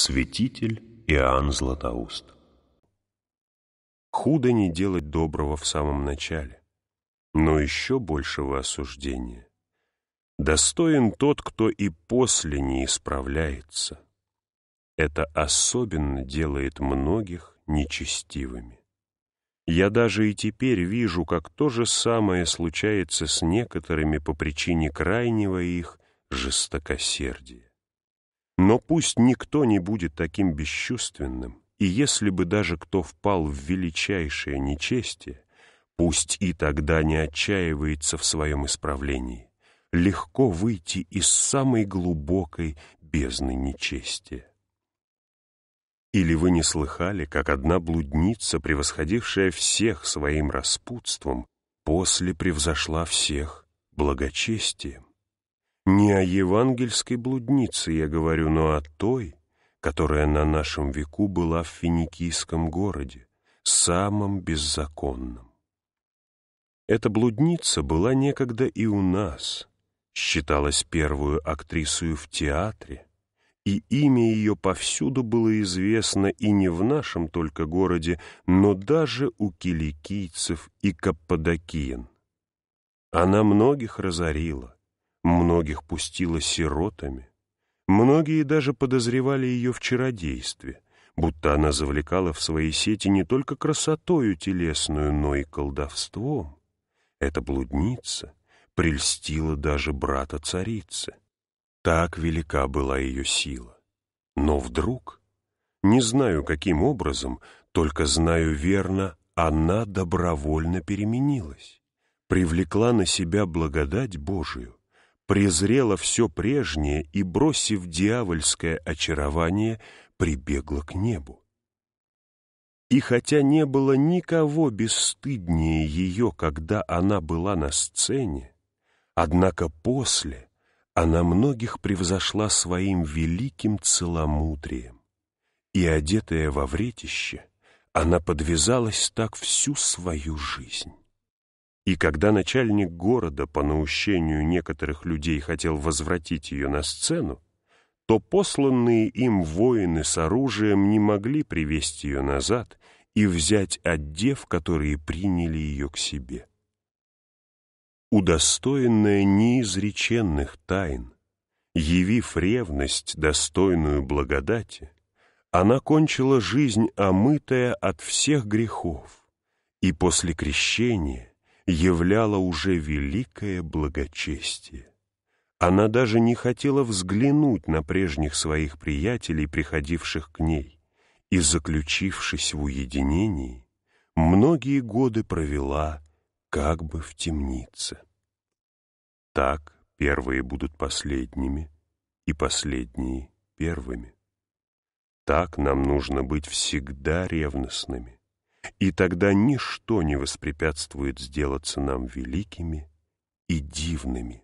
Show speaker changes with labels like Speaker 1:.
Speaker 1: Святитель Иоанн Златоуст Худо не делать доброго в самом начале, но еще большего осуждения. Достоин тот, кто и после не исправляется. Это особенно делает многих нечестивыми. Я даже и теперь вижу, как то же самое случается с некоторыми по причине крайнего их жестокосердия. Но пусть никто не будет таким бесчувственным, и если бы даже кто впал в величайшее нечестие, пусть и тогда не отчаивается в своем исправлении, легко выйти из самой глубокой бездны нечестия. Или вы не слыхали, как одна блудница, превосходившая всех своим распутством, после превзошла всех благочестием? Не о евангельской блуднице я говорю, но о той, которая на нашем веку была в финикийском городе, самом беззаконном. Эта блудница была некогда и у нас, считалась первую актрисою в театре, и имя ее повсюду было известно и не в нашем только городе, но даже у киликийцев и каппадокиен. Она многих разорила, Многих пустила сиротами. Многие даже подозревали ее в чародействе, будто она завлекала в свои сети не только красотою телесную, но и колдовством. Эта блудница прельстила даже брата царицы. Так велика была ее сила. Но вдруг, не знаю каким образом, только знаю верно, она добровольно переменилась, привлекла на себя благодать Божию презрела все прежнее и, бросив дьявольское очарование, прибегла к небу. И хотя не было никого бесстыднее ее, когда она была на сцене, однако после она многих превзошла своим великим целомудрием. И, одетая во вретище, она подвязалась так всю свою жизнь. И когда начальник города по наущению некоторых людей хотел возвратить ее на сцену, то посланные им воины с оружием не могли привести ее назад и взять отдев, которые приняли ее к себе. Удостоенная неизреченных тайн, явив ревность, достойную благодати, она кончила жизнь, омытая от всех грехов, и после крещения являла уже великое благочестие. Она даже не хотела взглянуть на прежних своих приятелей, приходивших к ней, и, заключившись в уединении, многие годы провела как бы в темнице. Так первые будут последними, и последние — первыми. Так нам нужно быть всегда ревностными, и тогда ничто не воспрепятствует сделаться нам великими и дивными.